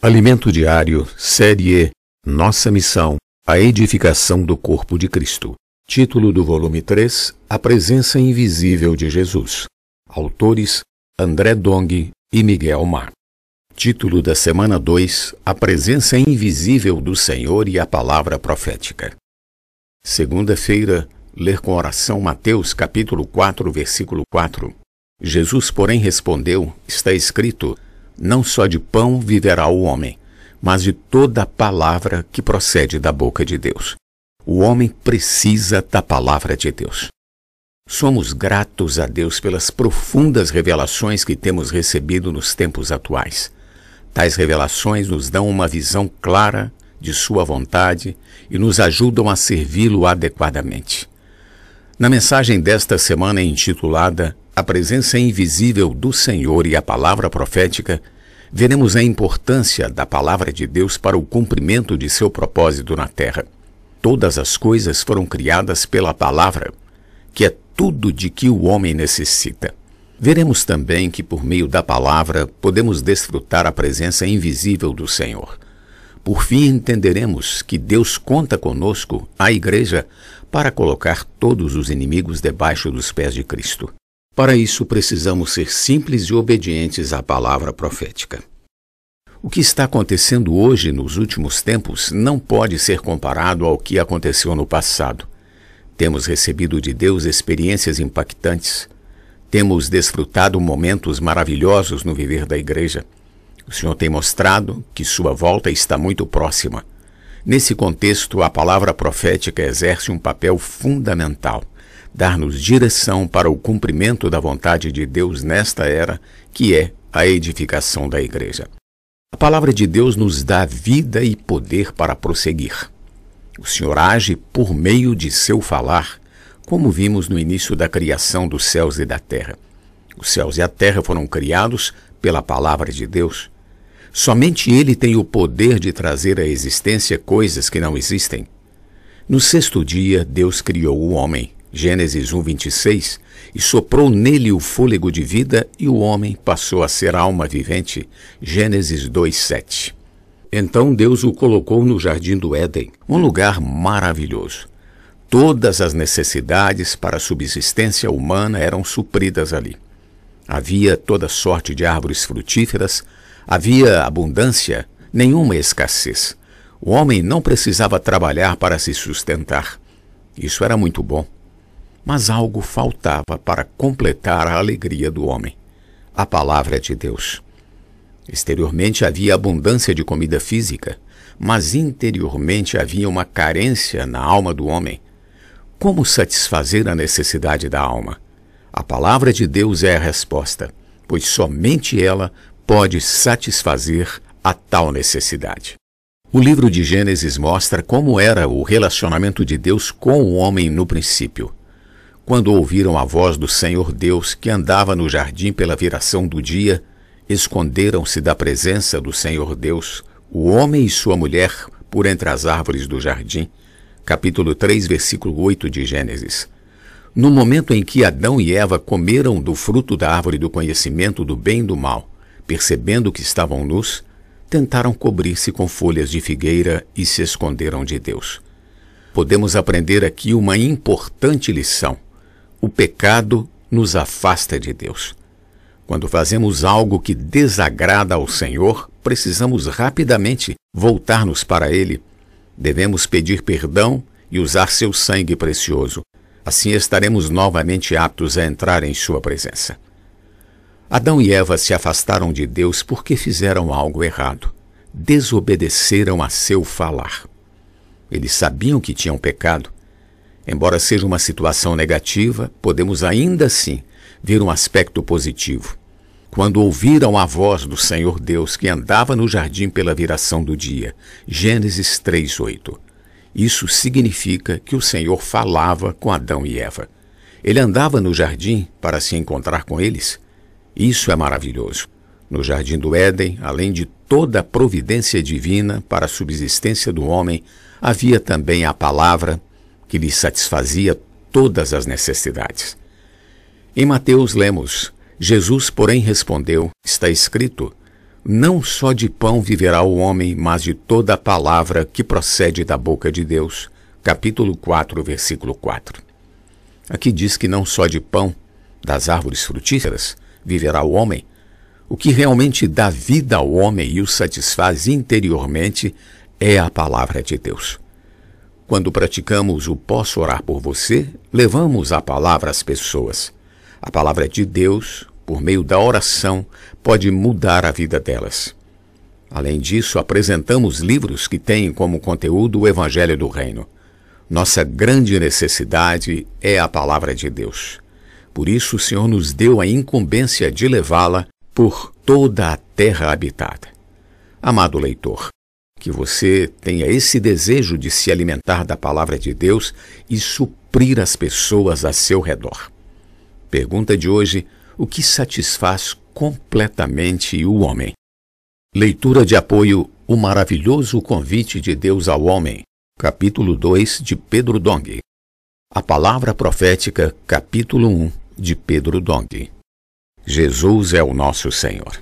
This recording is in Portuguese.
Alimento Diário, Série E, Nossa Missão, a Edificação do Corpo de Cristo. Título do volume 3, A Presença Invisível de Jesus. Autores, André Dong e Miguel Mar. Título da semana 2, A Presença Invisível do Senhor e a Palavra Profética. Segunda-feira, ler com oração Mateus capítulo 4, versículo 4. Jesus, porém, respondeu, está escrito, não só de pão viverá o homem, mas de toda palavra que procede da boca de Deus. O homem precisa da palavra de Deus. Somos gratos a Deus pelas profundas revelações que temos recebido nos tempos atuais. Tais revelações nos dão uma visão clara de Sua vontade e nos ajudam a servi-lo adequadamente. Na mensagem desta semana intitulada a presença invisível do Senhor e a palavra profética, veremos a importância da palavra de Deus para o cumprimento de seu propósito na terra. Todas as coisas foram criadas pela palavra, que é tudo de que o homem necessita. Veremos também que, por meio da palavra, podemos desfrutar a presença invisível do Senhor. Por fim, entenderemos que Deus conta conosco, a Igreja, para colocar todos os inimigos debaixo dos pés de Cristo. Para isso, precisamos ser simples e obedientes à palavra profética. O que está acontecendo hoje nos últimos tempos não pode ser comparado ao que aconteceu no passado. Temos recebido de Deus experiências impactantes. Temos desfrutado momentos maravilhosos no viver da igreja. O Senhor tem mostrado que sua volta está muito próxima. Nesse contexto, a palavra profética exerce um papel fundamental dar-nos direção para o cumprimento da vontade de Deus nesta era, que é a edificação da Igreja. A palavra de Deus nos dá vida e poder para prosseguir. O Senhor age por meio de seu falar, como vimos no início da criação dos céus e da terra. Os céus e a terra foram criados pela palavra de Deus. Somente Ele tem o poder de trazer à existência coisas que não existem. No sexto dia, Deus criou o homem. Gênesis 1, 26, e soprou nele o fôlego de vida e o homem passou a ser alma vivente. Gênesis 2, 7. Então Deus o colocou no jardim do Éden, um lugar maravilhoso. Todas as necessidades para a subsistência humana eram supridas ali. Havia toda sorte de árvores frutíferas, havia abundância, nenhuma escassez. O homem não precisava trabalhar para se sustentar. Isso era muito bom mas algo faltava para completar a alegria do homem: a palavra é de Deus. Exteriormente havia abundância de comida física, mas interiormente havia uma carência na alma do homem. Como satisfazer a necessidade da alma? A palavra de Deus é a resposta, pois somente ela pode satisfazer a tal necessidade. O livro de Gênesis mostra como era o relacionamento de Deus com o homem no princípio quando ouviram a voz do Senhor Deus que andava no jardim pela viração do dia, esconderam-se da presença do Senhor Deus, o homem e sua mulher, por entre as árvores do jardim. Capítulo 3, versículo 8 de Gênesis. No momento em que Adão e Eva comeram do fruto da árvore do conhecimento do bem e do mal, percebendo que estavam nus, tentaram cobrir-se com folhas de figueira e se esconderam de Deus. Podemos aprender aqui uma importante lição o pecado nos afasta de Deus. Quando fazemos algo que desagrada ao Senhor, precisamos rapidamente voltar-nos para Ele. Devemos pedir perdão e usar seu sangue precioso. Assim estaremos novamente aptos a entrar em Sua presença. Adão e Eva se afastaram de Deus porque fizeram algo errado. Desobedeceram a seu falar. Eles sabiam que tinham pecado, Embora seja uma situação negativa, podemos ainda assim ver um aspecto positivo. Quando ouviram a voz do Senhor Deus que andava no jardim pela viração do dia. Gênesis 3:8. Isso significa que o Senhor falava com Adão e Eva. Ele andava no jardim para se encontrar com eles. Isso é maravilhoso. No jardim do Éden, além de toda a providência divina para a subsistência do homem, havia também a palavra que lhe satisfazia todas as necessidades. Em Mateus lemos: Jesus, porém, respondeu: Está escrito: Não só de pão viverá o homem, mas de toda a palavra que procede da boca de Deus. Capítulo 4, versículo 4. Aqui diz que não só de pão das árvores frutíferas viverá o homem. O que realmente dá vida ao homem e o satisfaz interiormente é a palavra de Deus. Quando praticamos o posso orar por você, levamos a palavra às pessoas. A palavra de Deus, por meio da oração, pode mudar a vida delas. Além disso, apresentamos livros que têm como conteúdo o Evangelho do Reino. Nossa grande necessidade é a palavra de Deus. Por isso, o Senhor nos deu a incumbência de levá-la por toda a terra habitada. Amado leitor, que você tenha esse desejo de se alimentar da palavra de Deus e suprir as pessoas a seu redor. Pergunta de hoje: o que satisfaz completamente o homem? Leitura de apoio: O maravilhoso convite de Deus ao homem, capítulo 2 de Pedro Dong. A palavra profética, capítulo 1 de Pedro Dong. Jesus é o nosso Senhor.